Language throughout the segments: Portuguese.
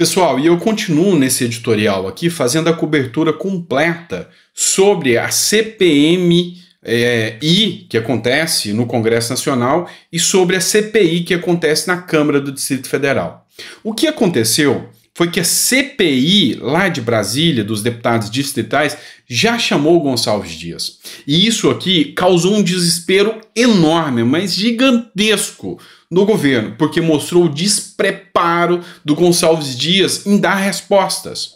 Pessoal, e eu continuo nesse editorial aqui fazendo a cobertura completa sobre a CPMI é, que acontece no Congresso Nacional e sobre a CPI que acontece na Câmara do Distrito Federal. O que aconteceu foi que a CPI lá de Brasília, dos deputados distritais, já chamou Gonçalves Dias. E isso aqui causou um desespero enorme, mas gigantesco no governo, porque mostrou o despreparo do Gonçalves Dias em dar respostas.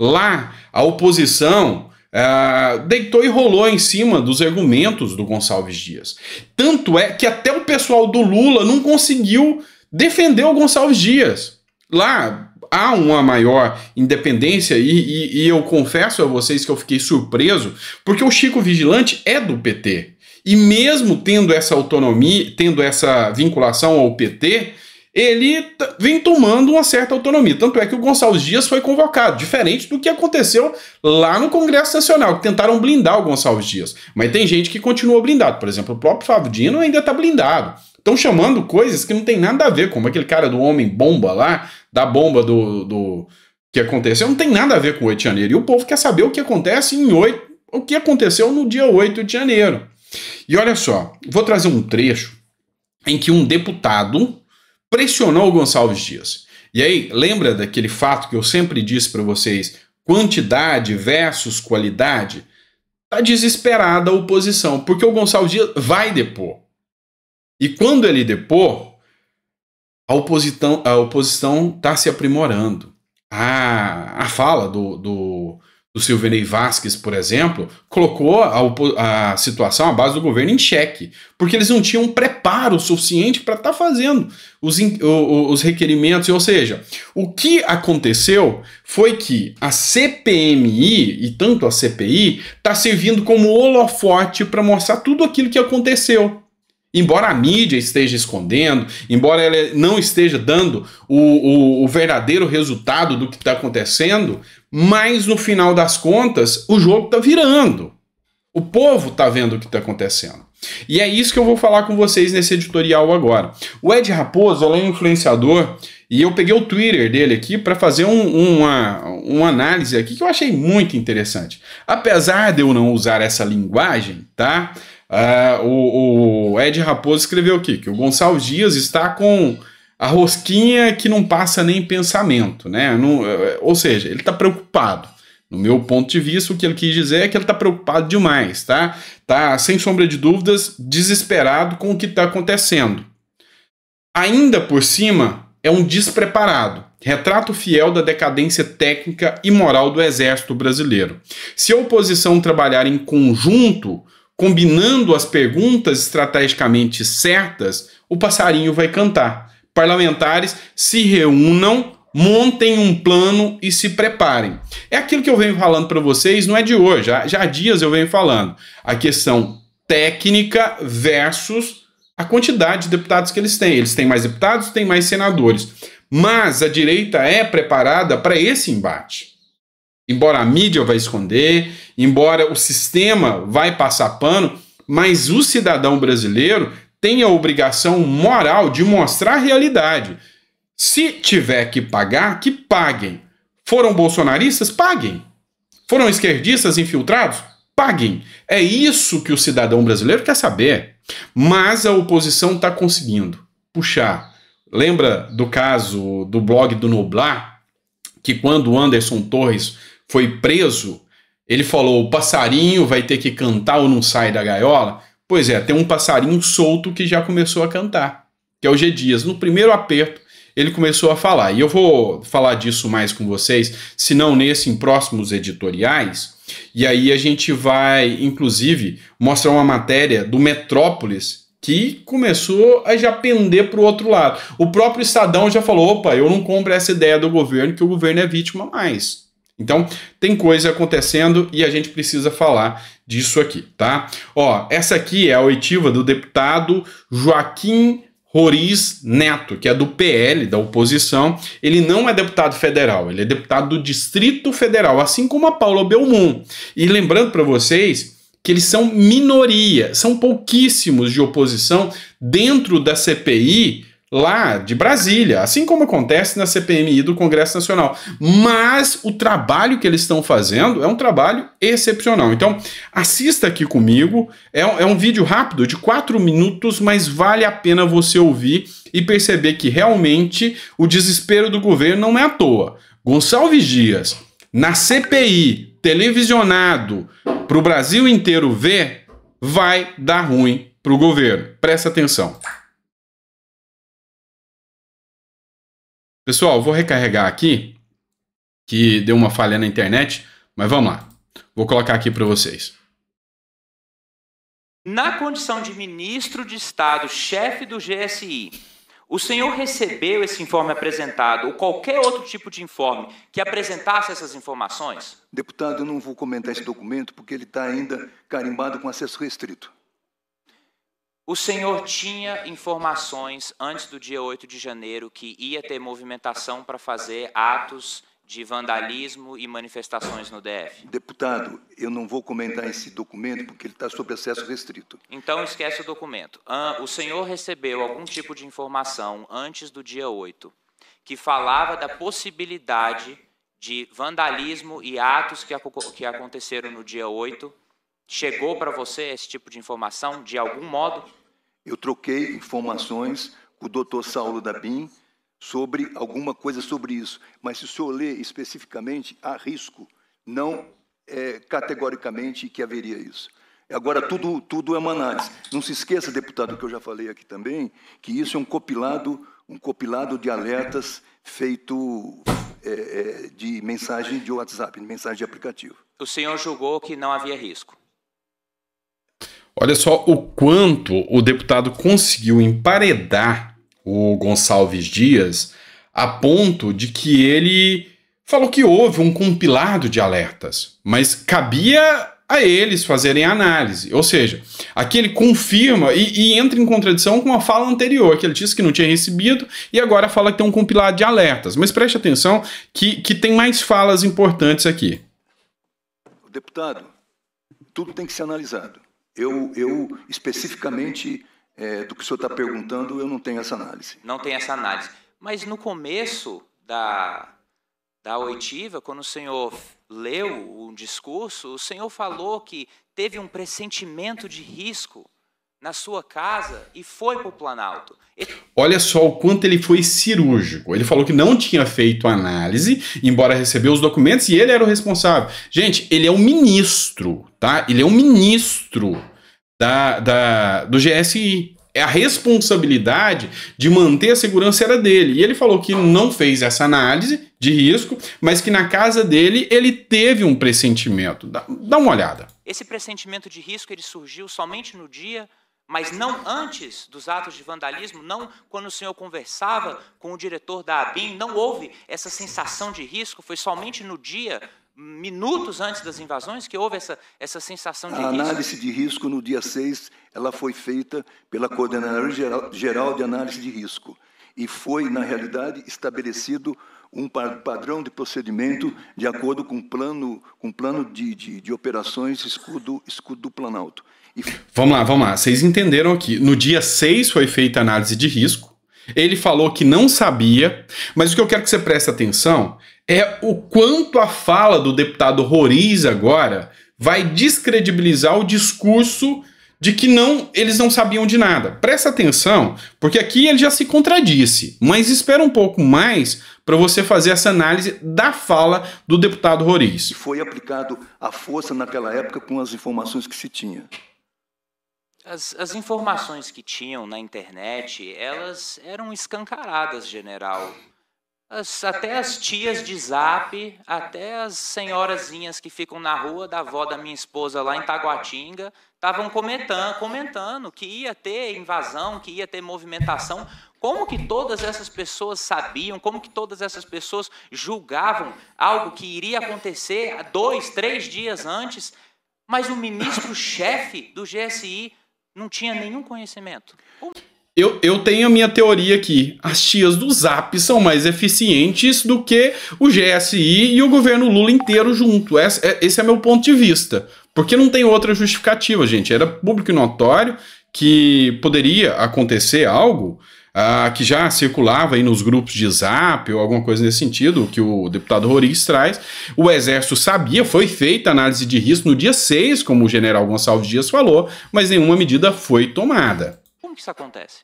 Lá, a oposição ah, deitou e rolou em cima dos argumentos do Gonçalves Dias. Tanto é que até o pessoal do Lula não conseguiu defender o Gonçalves Dias. Lá, há uma maior independência e, e, e, eu confesso a vocês que eu fiquei surpreso, porque o Chico Vigilante é do PT. E mesmo tendo essa autonomia, tendo essa vinculação ao PT, ele vem tomando uma certa autonomia. Tanto é que o Gonçalves Dias foi convocado, diferente do que aconteceu lá no Congresso Nacional, que tentaram blindar o Gonçalves Dias. Mas tem gente que continua blindado. Por exemplo, o próprio Fábio Dino ainda está blindado. Estão chamando coisas que não tem nada a ver, como aquele cara do homem bomba lá, da bomba do, do que aconteceu, não tem nada a ver com o 8 de janeiro. E o povo quer saber o que acontece em 8, o que aconteceu no dia 8 de janeiro. E olha só, vou trazer um trecho em que um deputado pressionou o Gonçalves Dias. E aí, lembra daquele fato que eu sempre disse para vocês, quantidade versus qualidade? Tá desesperada a oposição, porque o Gonçalves Dias vai depor. E quando ele depor, a oposição a oposição está se aprimorando. A, ah, a fala do, do do Silverney Vasquez, por exemplo, colocou a, a, situação, a base do governo em xeque, porque eles não tinham preparo suficiente para estar tá fazendo os, os requerimentos. Ou seja, o que aconteceu foi que a CPMI, e tanto a CPI, está servindo como holofote para mostrar tudo aquilo que aconteceu. Embora a mídia esteja escondendo, embora ela não esteja dando o, o, o verdadeiro resultado do que está acontecendo, mas no final das contas o jogo está virando. O povo está vendo o que está acontecendo. E é isso que eu vou falar com vocês nesse editorial agora. O Ed Raposo é um influenciador e eu peguei o Twitter dele aqui para fazer um, uma, uma análise aqui que eu achei muito interessante. Apesar de eu não usar essa linguagem, tá? Uh, o, o, Ed Raposo escreveu aqui que o Gonçalves Dias está com a rosquinha que não passa nem pensamento, né? Não, é, é, ou seja, ele está preocupado. No meu ponto de vista, o que ele quis dizer é que ele está preocupado demais, tá? Tá, sem sombra de dúvidas, desesperado com o que está acontecendo. Ainda por cima, é um despreparado, retrato fiel da decadência técnica e moral do exército brasileiro. Se a oposição trabalhar em conjunto, combinando as perguntas estrategicamente certas, o passarinho vai cantar. Parlamentares se reúnam, montem um plano e se preparem. É aquilo que eu venho falando para vocês, não é de hoje, já há dias eu venho falando. A questão técnica versus a quantidade de deputados que eles têm. Eles têm mais deputados, têm mais senadores. Mas a direita é preparada para esse embate. Embora a mídia vai esconder, embora o sistema vai passar pano, mas o cidadão brasileiro tem a obrigação moral de mostrar a realidade. Se tiver que pagar, que paguem. Foram bolsonaristas? Paguem. Foram esquerdistas infiltrados? Paguem. É isso que o cidadão brasileiro quer saber. Mas a oposição está conseguindo puxar. Lembra do caso do blog do Noblar? Que quando o Anderson Torres foi preso, ele falou: o passarinho vai ter que cantar ou não sai da gaiola. Pois é, tem um passarinho solto que já começou a cantar, que é o G. Dias. No primeiro aperto, ele começou a falar. E eu vou falar disso mais com vocês, se não nesse, em próximos editoriais. E aí a gente vai, inclusive, mostrar uma matéria do Metrópolis que começou a já pender para o outro lado. O próprio Estadão já falou: opa, eu não compro essa ideia do governo, que o governo é vítima mais. Então, tem coisa acontecendo e a gente precisa falar disso aqui, tá? Ó, essa aqui é a oitiva do deputado Joaquim Roriz Neto, que é do PL, da oposição. Ele não é deputado federal, ele é deputado do Distrito Federal, assim como a Paula Belmont. E lembrando para vocês que eles são minoria, são pouquíssimos de oposição dentro da CPI lá de Brasília, assim como acontece na CPMI do Congresso Nacional. Mas o trabalho que eles estão fazendo é um trabalho excepcional. Então, assista aqui comigo. É, é um vídeo rápido, de quatro minutos, mas vale a pena você ouvir e perceber que realmente o desespero do governo não é à toa. Gonçalves Dias, na CPI, televisionado para o Brasil inteiro ver, vai dar ruim para o governo. Presta atenção. Pessoal, vou recarregar aqui, que deu uma falha na internet, mas vamos lá. Vou colocar aqui para vocês. Na condição de ministro de Estado, chefe do GSI, o senhor recebeu esse informe apresentado ou qualquer outro tipo de informe que apresentasse essas informações? Deputado, eu não vou comentar esse documento porque ele está ainda carimbado com acesso restrito. O Senhor tinha informações antes do dia 8 de janeiro que ia ter movimentação para fazer atos de vandalismo e manifestações no DF. Deputado, eu não vou comentar esse documento porque ele está sob acesso restrito. Então esquece o documento. O senhor recebeu algum tipo de informação antes do dia 8 que falava da possibilidade de vandalismo e atos que, que aconteceram no dia 8? Chegou para você esse tipo de informação de algum modo? Eu troquei informações com o doutor Saulo Dabin sobre alguma coisa sobre isso, mas se o senhor ler especificamente, há risco, não é, categoricamente que haveria isso. Agora, tudo, tudo é uma análise. Não se esqueça, deputado, que eu já falei aqui também, que isso é um copilado, um copilado de alertas feito é, é de mensagem de WhatsApp, de mensagem de aplicativo. O senhor julgou que não havia risco? Olha só o quanto o deputado conseguiu emparedar o Gonçalves Dias a ponto de que ele falou que houve um compilado de alertas, mas cabia a eles fazerem a análise. Ou seja, aqui ele confirma e, e, entra em contradição com a fala anterior, que ele disse que não tinha recebido e agora fala que tem um compilado de alertas. Mas preste atenção que, que tem mais falas importantes aqui. Deputado, tudo tem que ser analisado. Eu, eu especificamente, é, do que o senhor está perguntando, eu não tenho essa análise. Não tem essa análise. Mas no começo da, da oitiva, quando o senhor leu o discurso, o senhor falou que teve um pressentimento de risco na sua casa e foi para o Planalto. Ele... Olha só o quanto ele foi cirúrgico. Ele falou que não tinha feito análise, embora recebeu os documentos e ele era o responsável. Gente, ele é um ministro, tá? Ele é um ministro da, da, do GSI. É a responsabilidade de manter a segurança era dele. E ele falou que não fez essa análise de risco, mas que na casa dele ele teve um pressentimento. Dá, dá uma olhada. Esse pressentimento de risco ele surgiu somente no dia mas não antes dos atos de vandalismo, não quando o senhor conversava com o diretor da ABIN, não houve essa sensação de risco, foi somente no dia, minutos antes das invasões, que houve essa, essa sensação de a risco. A análise de risco no dia 6, ela foi feita pela coordenadora Geral, Geral de Análise de Risco e foi, na realidade, estabelecido um padrão de procedimento de acordo com o plano, com plano de, de, de operações escudo, escudo do Planalto. E... Vamos lá, vamos lá. Vocês entenderam aqui. No dia 6 foi feita a análise de risco. Ele falou que não sabia, mas o que eu quero que você preste atenção é o quanto a fala do deputado Roriz agora vai descredibilizar o discurso de que não eles não sabiam de nada. Presta atenção, porque aqui ele já se contradisse, mas espera um pouco mais para você fazer essa análise da fala do deputado Roriz. Foi aplicado a força naquela época com as informações que se tinha. As, as informações que tinham na internet, elas eram escancaradas, general. As, até as tias de zap, até as senhorazinhas que ficam na rua da avó da minha esposa lá em Taguatinga, estavam comentando, comentando que ia ter invasão, que ia ter movimentação. Como que todas essas pessoas sabiam, como que todas essas pessoas julgavam algo que iria acontecer dois, três dias antes, mas o ministro-chefe do GSI não tinha nenhum conhecimento. Eu, eu tenho a minha teoria aqui. As tias do Zap são mais eficientes do que o GSI e o governo Lula inteiro junto. É, esse, é, meu ponto de vista. Porque não tem outra justificativa, gente. Era público e notório que poderia acontecer algo uh, que já circulava aí nos grupos de zap ou alguma coisa nesse sentido, que o deputado Rodrigues traz. O Exército sabia, foi feita a análise de risco no dia 6, como o general Gonçalves Dias falou, mas nenhuma medida foi tomada. Como que isso acontece?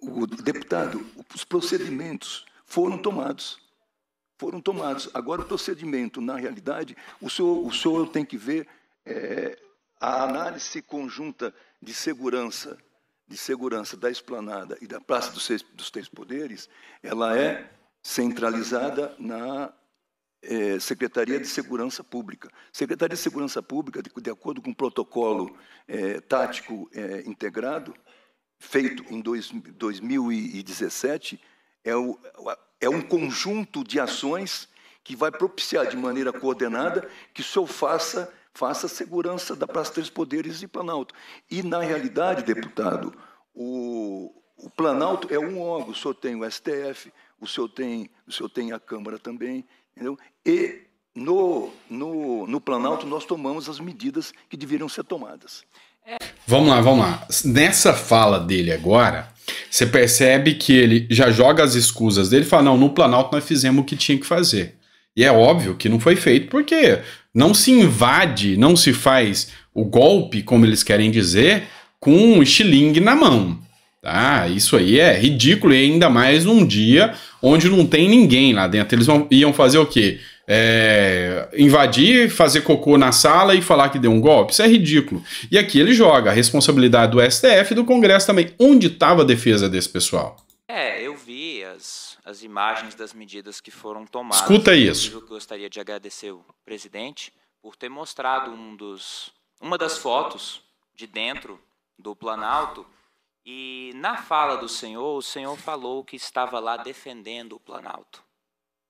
O deputado, os procedimentos foram tomados. Foram tomados. Agora, o procedimento, na realidade, o senhor, o senhor tem que ver. É, a análise conjunta de segurança, de segurança da esplanada e da Praça dos, seis, dos Três Poderes, ela é centralizada na é, Secretaria de Segurança Pública. Secretaria de Segurança Pública, de, de acordo com o protocolo é, tático é, integrado, feito em dois, 2017, é, o, é um conjunto de ações que vai propiciar de maneira coordenada que o senhor faça faça a segurança da Praça Três Poderes e Planalto. E, na realidade, deputado, o, o Planalto é um órgão, o senhor tem o STF, o senhor tem, o senhor tem a Câmara também, entendeu? E no, no, no Planalto nós tomamos as medidas que deveriam ser tomadas. Vamos lá, vamos lá. Nessa fala dele agora, você percebe que ele já joga as escusas dele e fala: não, no Planalto nós fizemos o que tinha que fazer. E é óbvio que não foi feito porque não se invade, não se faz o golpe, como eles querem dizer, com um estilingue na mão. Tá? Isso aí é ridículo, e ainda mais num dia onde não tem ninguém lá dentro. Eles vão, iam fazer o quê? É, invadir, fazer cocô na sala e falar que deu um golpe? Isso é ridículo. E aqui ele joga a responsabilidade do STF e do Congresso também. Onde estava a defesa desse pessoal? É, eu vi as imagens das medidas que foram tomadas. Escuta isso. Eu gostaria de agradecer o presidente por ter mostrado um dos, uma das fotos de dentro do Planalto. E na fala do senhor, o senhor falou que estava lá defendendo o Planalto.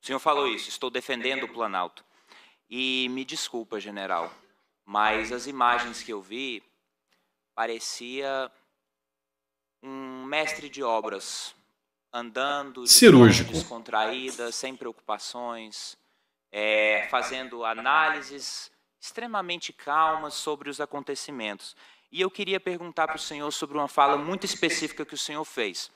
O senhor falou isso, estou defendendo o Planalto. E me desculpa, general, mas as imagens que eu vi parecia um mestre de obras andando cirúrgico, descontraída, sem preocupações, é, fazendo análises extremamente calmas sobre os acontecimentos. E eu queria perguntar para o senhor sobre uma fala muito específica que o senhor fez.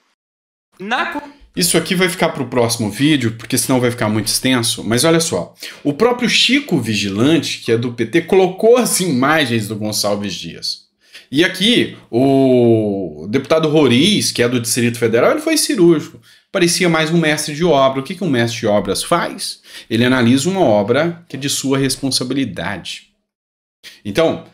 Na... Isso aqui vai ficar para o próximo vídeo, porque senão vai ficar muito extenso. Mas olha só, o próprio Chico Vigilante, que é do PT, colocou as imagens do Gonçalves Dias. E aqui, o deputado Roriz, que é do Distrito Federal, ele foi cirúrgico. Parecia mais um mestre de obra. O que, que um mestre de obras faz? Ele analisa uma obra que é de sua responsabilidade. Então,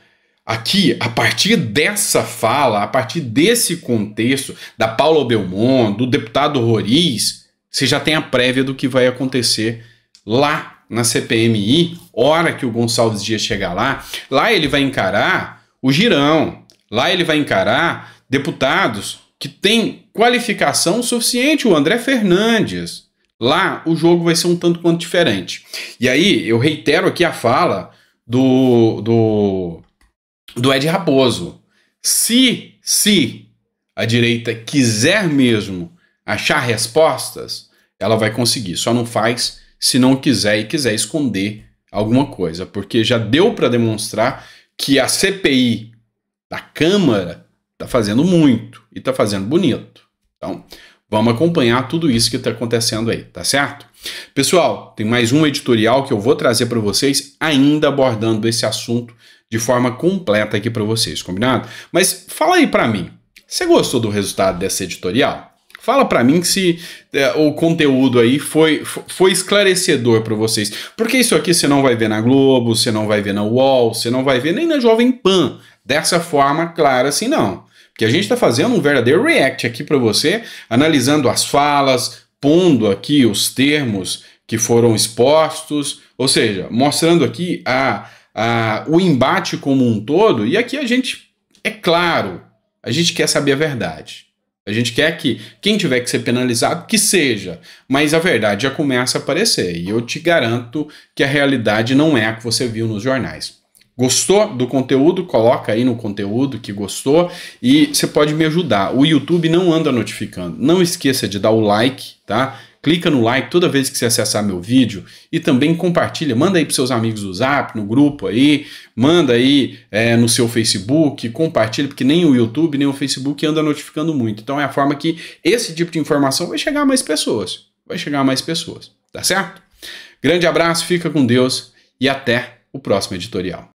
Aqui, a partir dessa fala, a partir desse contexto da Paula Belmont, do deputado Roriz, você já tem a prévia do que vai acontecer lá na CPMI, hora que o Gonçalves Dias chegar lá. Lá ele vai encarar o Girão, Lá ele vai encarar deputados que têm qualificação suficiente, o André Fernandes. Lá o jogo vai ser um tanto quanto diferente. E aí eu reitero aqui a fala do, do, do Ed Raposo. Se, se a direita quiser mesmo achar respostas, ela vai conseguir. Só não faz se não quiser e quiser esconder alguma coisa, porque já deu para demonstrar que a CPI da Câmara está fazendo muito e está fazendo bonito. Então, vamos acompanhar tudo isso que está acontecendo aí, tá certo? Pessoal, tem mais um editorial que eu vou trazer para vocês, ainda abordando esse assunto de forma completa aqui para vocês, combinado? Mas fala aí para mim, você gostou do resultado dessa editorial? Fala para mim se é, o conteúdo aí foi, foi esclarecedor para vocês. Porque isso aqui você não vai ver na Globo, você não vai ver na UOL, você não vai ver nem na Jovem Pan dessa forma clara assim não. Porque a gente está fazendo um verdadeiro react aqui para você, analisando as falas, pondo aqui os termos que foram expostos, ou seja, mostrando aqui a, a, o embate como um todo, e aqui a gente, é claro, a gente quer saber a verdade. A gente quer que quem tiver que ser penalizado, que seja, mas a verdade já começa a aparecer, e eu te garanto que a realidade não é a que você viu nos jornais. Gostou do conteúdo? Coloca aí no conteúdo que gostou e você pode me ajudar. O YouTube não anda notificando. Não esqueça de dar o like, tá? Clica no like toda vez que você acessar meu vídeo e também compartilha. Manda aí para seus amigos do Zap, no grupo aí, manda aí é, no seu Facebook, compartilha, porque nem o YouTube nem o Facebook anda notificando muito. Então é a forma que esse tipo de informação vai chegar a mais pessoas. Vai chegar a mais pessoas, tá certo? Grande abraço, fica com Deus e até o próximo editorial.